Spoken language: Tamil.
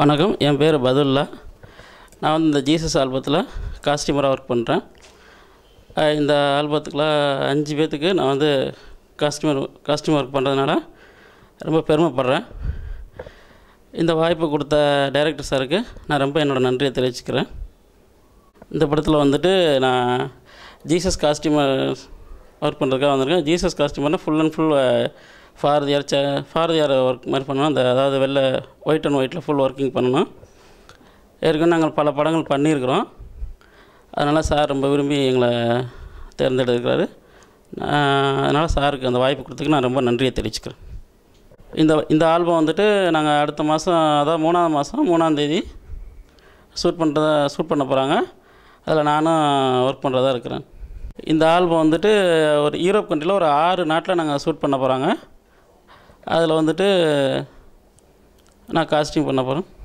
வணக்கம் என் பேர் பதுல்லா நான் வந்து இந்த ஜீசஸ் ஆல்பத்தில் காஸ்டியூமராக ஒர்க் பண்ணுறேன் இந்த ஆல்பத்துக்குலாம் அஞ்சு பேர்த்துக்கு நான் வந்து காஸ்டியூமர் காஸ்டியூம் ஒர்க் பண்ணுறதுனால ரொம்ப பெருமைப்படுறேன் இந்த வாய்ப்பு கொடுத்த டைரக்டர் சாருக்கு நான் ரொம்ப என்னோடய நன்றியை தெரிவிச்சுக்கிறேன் இந்த படத்தில் வந்துட்டு நான் ஜீசஸ் காஸ்டியூமர் ஒர்க் பண்ணுறதுக்காக வந்திருக்கேன் ஜீசஸ் காஸ்டியூமர்னால் ஃபுல் அண்ட் ஃபுல் பாரதியார் ச பாரதியார் ஒர்க் மாதிரி பண்ணணும் அந்த அதாவது வெளில ஒயிட் அண்ட் ஒயிட்டில் ஃபுல் ஒர்க்கிங் பண்ணணும் ஏற்கனவே நாங்கள் பல படங்கள் பண்ணியிருக்கிறோம் அதனால் சார் ரொம்ப விரும்பி எங்களை தேர்ந்தெடுக்கிறாரு அதனால் சாருக்கு அந்த வாய்ப்பு கொடுத்துக்கு நான் ரொம்ப நன்றியை தெரிவிச்சுக்கிறேன் இந்த இந்த ஆல்பம் வந்துட்டு நாங்கள் அடுத்த மாதம் அதாவது மூணாவது மாதம் மூணாந்தேதி ஷூட் பண்ணுறதா ஷூட் பண்ண போகிறாங்க அதில் நானும் ஒர்க் பண்ணுறதா இருக்கிறேன் இந்த ஆல்பம் வந்துட்டு ஒரு யூரோப் கண்ட்ரியில் ஒரு ஆறு நாட்டில் நாங்கள் ஷூட் பண்ண போகிறாங்க அதில் வந்துட்டு நான் காஸ்டிங் பண்ண போகிறேன்